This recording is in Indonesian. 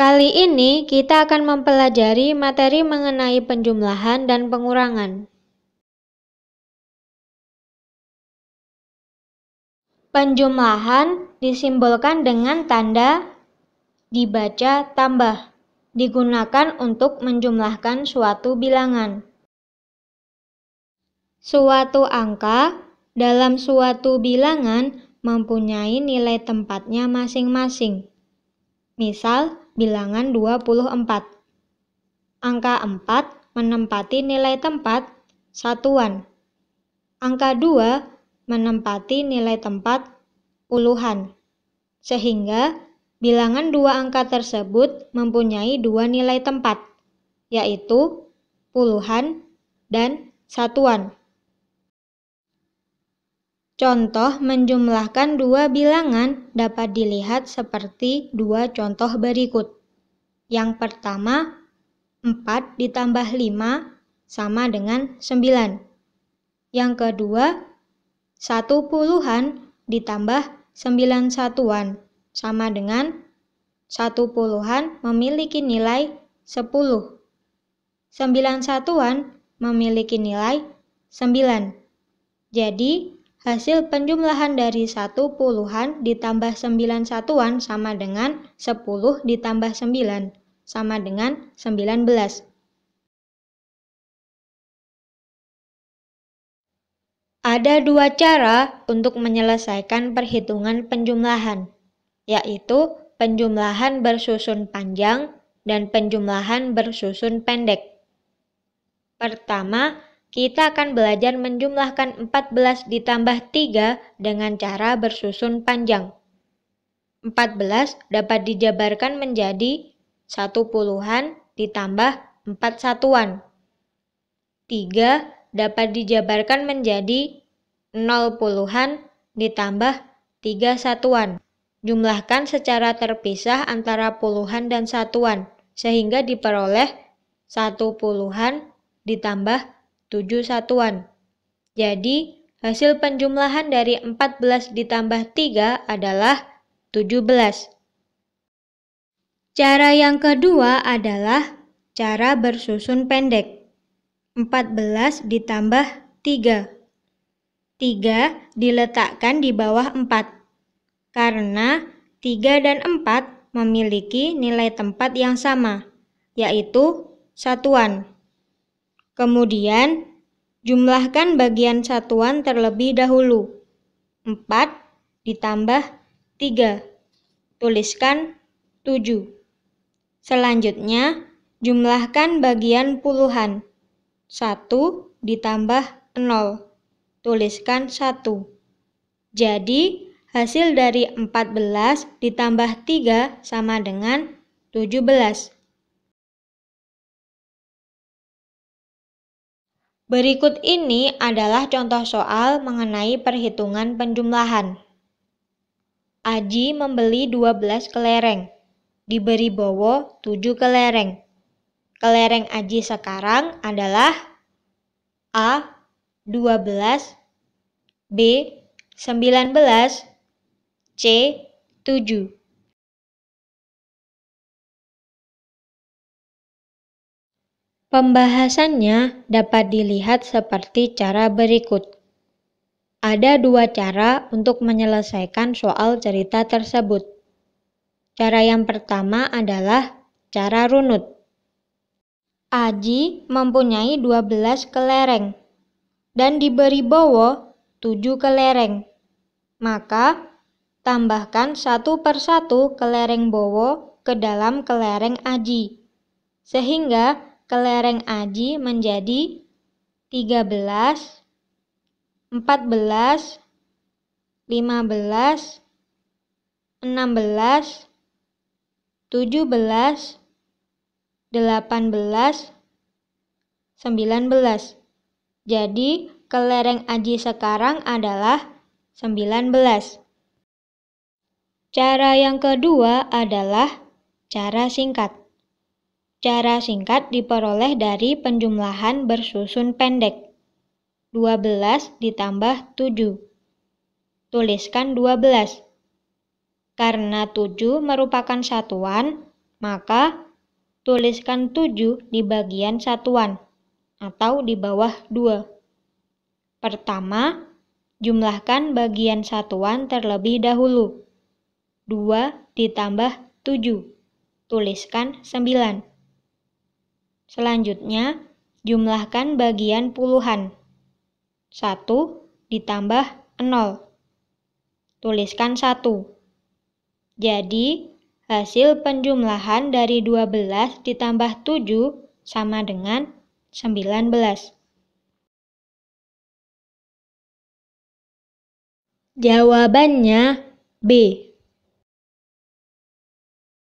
Kali ini kita akan mempelajari materi mengenai penjumlahan dan pengurangan. Penjumlahan disimbolkan dengan tanda dibaca tambah, digunakan untuk menjumlahkan suatu bilangan. Suatu angka dalam suatu bilangan mempunyai nilai tempatnya masing-masing. Misal, bilangan 24. Angka 4 menempati nilai tempat satuan. Angka 2 menempati nilai tempat puluhan. Sehingga, bilangan dua angka tersebut mempunyai dua nilai tempat, yaitu puluhan dan satuan. Contoh menjumlahkan dua bilangan dapat dilihat seperti dua contoh berikut. Yang pertama, 4 ditambah 5 sama dengan 9. Yang kedua, satu puluhan ditambah sembilan satuan sama dengan satu puluhan memiliki nilai 10. sembilan satuan memiliki nilai 9. Jadi, Hasil penjumlahan dari satu puluhan ditambah sembilan satuan sama dengan sepuluh ditambah sembilan sama dengan sembilan belas. Ada dua cara untuk menyelesaikan perhitungan penjumlahan, yaitu penjumlahan bersusun panjang dan penjumlahan bersusun pendek. Pertama, kita akan belajar menjumlahkan 14 ditambah 3 dengan cara bersusun panjang. 14 dapat dijabarkan menjadi 1 puluhan ditambah 4 satuan. 3 dapat dijabarkan menjadi 0 puluhan ditambah 3 satuan. Jumlahkan secara terpisah antara puluhan dan satuan sehingga diperoleh 1 puluhan ditambah 7 satuan. Jadi, hasil penjumlahan dari 14 ditambah 3 adalah 17. Cara yang kedua adalah cara bersusun pendek. 14 ditambah 3. 3 diletakkan di bawah 4. Karena 3 dan 4 memiliki nilai tempat yang sama, yaitu satuan. Kemudian, jumlahkan bagian satuan terlebih dahulu. 4 ditambah 3. Tuliskan 7. Selanjutnya, jumlahkan bagian puluhan. 1 ditambah 0. Tuliskan 1. Jadi, hasil dari 14 ditambah 3 sama dengan 17. Berikut ini adalah contoh soal mengenai perhitungan penjumlahan. Aji membeli 12 kelereng. Diberi Bowo 7 kelereng. Kelereng Aji sekarang adalah A 12, B 19, C 7. Pembahasannya dapat dilihat seperti cara berikut. Ada dua cara untuk menyelesaikan soal cerita tersebut. Cara yang pertama adalah cara runut. Aji mempunyai 12 kelereng dan diberi Bowo 7 kelereng. Maka tambahkan satu persatu kelereng Bowo ke dalam kelereng Aji sehingga kelereng Aji menjadi 13, 14, 15, 16, 17, 18, 19. Jadi, kelereng Aji sekarang adalah 19. Cara yang kedua adalah cara singkat. Cara singkat diperoleh dari penjumlahan bersusun pendek. 12 ditambah 7. Tuliskan 12. Karena 7 merupakan satuan, maka tuliskan 7 di bagian satuan atau di bawah 2. Pertama, jumlahkan bagian satuan terlebih dahulu. 2 ditambah 7. Tuliskan 9. Selanjutnya, jumlahkan bagian puluhan. 1 ditambah 0. Tuliskan 1. Jadi, hasil penjumlahan dari 12 ditambah 7 sama dengan 19. Jawabannya B.